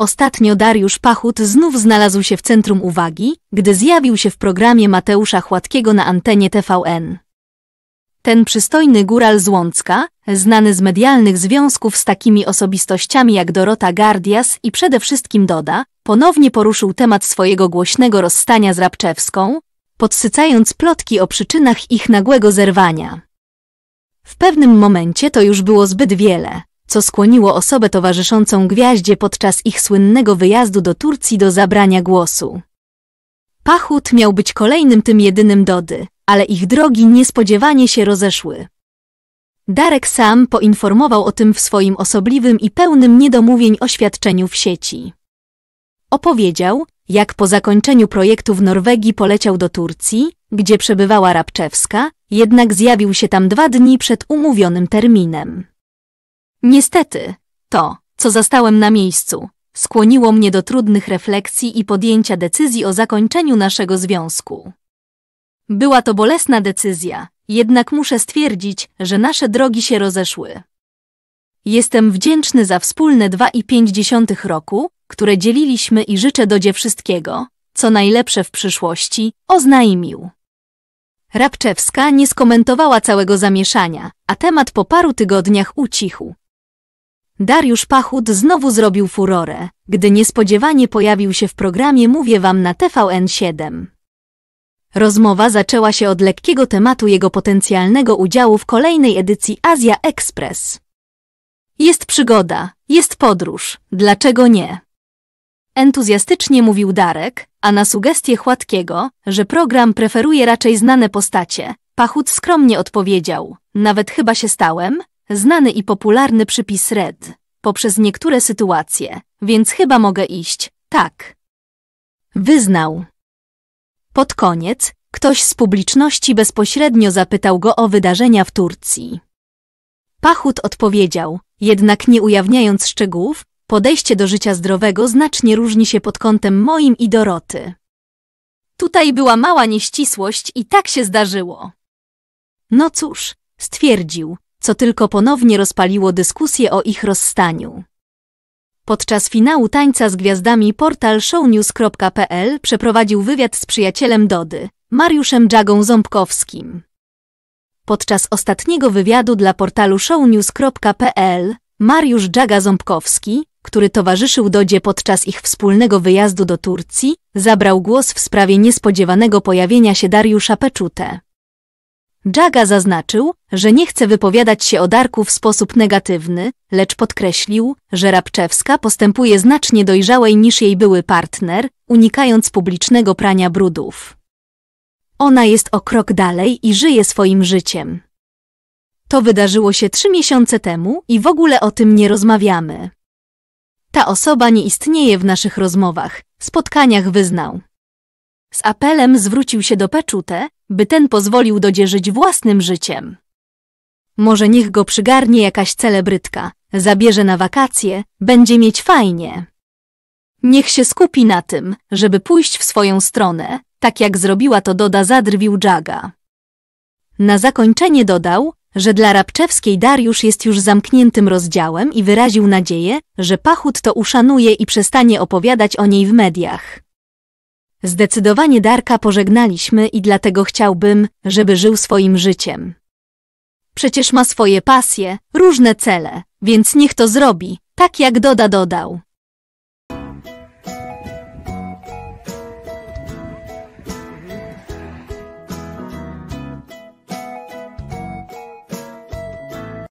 Ostatnio Dariusz Pachut znów znalazł się w centrum uwagi, gdy zjawił się w programie Mateusza Chładkiego na antenie TVN. Ten przystojny góral z Łącka, znany z medialnych związków z takimi osobistościami jak Dorota Gardias i przede wszystkim Doda, ponownie poruszył temat swojego głośnego rozstania z Rabczewską, podsycając plotki o przyczynach ich nagłego zerwania. W pewnym momencie to już było zbyt wiele co skłoniło osobę towarzyszącą gwiaździe podczas ich słynnego wyjazdu do Turcji do zabrania głosu. Pachut miał być kolejnym tym jedynym Dody, ale ich drogi niespodziewanie się rozeszły. Darek sam poinformował o tym w swoim osobliwym i pełnym niedomówień oświadczeniu w sieci. Opowiedział, jak po zakończeniu projektu w Norwegii poleciał do Turcji, gdzie przebywała Rabczewska, jednak zjawił się tam dwa dni przed umówionym terminem. Niestety, to, co zastałem na miejscu, skłoniło mnie do trudnych refleksji i podjęcia decyzji o zakończeniu naszego związku. Była to bolesna decyzja, jednak muszę stwierdzić, że nasze drogi się rozeszły. Jestem wdzięczny za wspólne 2,5 roku, które dzieliliśmy i życzę Dodzie wszystkiego, co najlepsze w przyszłości, oznajmił. Rabczewska nie skomentowała całego zamieszania, a temat po paru tygodniach ucichł, Dariusz Pachut znowu zrobił furorę, gdy niespodziewanie pojawił się w programie Mówię Wam na TVN7. Rozmowa zaczęła się od lekkiego tematu jego potencjalnego udziału w kolejnej edycji Azja Express. Jest przygoda, jest podróż, dlaczego nie? Entuzjastycznie mówił Darek, a na sugestie Chładkiego, że program preferuje raczej znane postacie, Pachut skromnie odpowiedział, nawet chyba się stałem, znany i popularny przypis red, poprzez niektóre sytuacje, więc chyba mogę iść, tak. Wyznał. Pod koniec ktoś z publiczności bezpośrednio zapytał go o wydarzenia w Turcji. Pachut odpowiedział, jednak nie ujawniając szczegółów, podejście do życia zdrowego znacznie różni się pod kątem moim i Doroty. Tutaj była mała nieścisłość i tak się zdarzyło. No cóż, stwierdził, co tylko ponownie rozpaliło dyskusję o ich rozstaniu. Podczas finału Tańca z Gwiazdami portal shownews.pl przeprowadził wywiad z przyjacielem Dody, Mariuszem Dżagą Ząbkowskim. Podczas ostatniego wywiadu dla portalu shownews.pl Mariusz Dżaga Ząbkowski, który towarzyszył Dodzie podczas ich wspólnego wyjazdu do Turcji, zabrał głos w sprawie niespodziewanego pojawienia się Dariusza Peczute. Jaga zaznaczył, że nie chce wypowiadać się o Darku w sposób negatywny, lecz podkreślił, że Rabczewska postępuje znacznie dojrzałej niż jej były partner, unikając publicznego prania brudów. Ona jest o krok dalej i żyje swoim życiem. To wydarzyło się trzy miesiące temu i w ogóle o tym nie rozmawiamy. Ta osoba nie istnieje w naszych rozmowach, spotkaniach wyznał. Z apelem zwrócił się do Peczute, by ten pozwolił dodzierzyć własnym życiem. Może niech go przygarnie jakaś celebrytka, zabierze na wakacje, będzie mieć fajnie. Niech się skupi na tym, żeby pójść w swoją stronę, tak jak zrobiła to Doda zadrwił Jaga. Na zakończenie dodał, że dla Rabczewskiej Dariusz jest już zamkniętym rozdziałem i wyraził nadzieję, że Pachut to uszanuje i przestanie opowiadać o niej w mediach. Zdecydowanie Darka pożegnaliśmy i dlatego chciałbym, żeby żył swoim życiem. Przecież ma swoje pasje, różne cele, więc niech to zrobi, tak jak Doda dodał.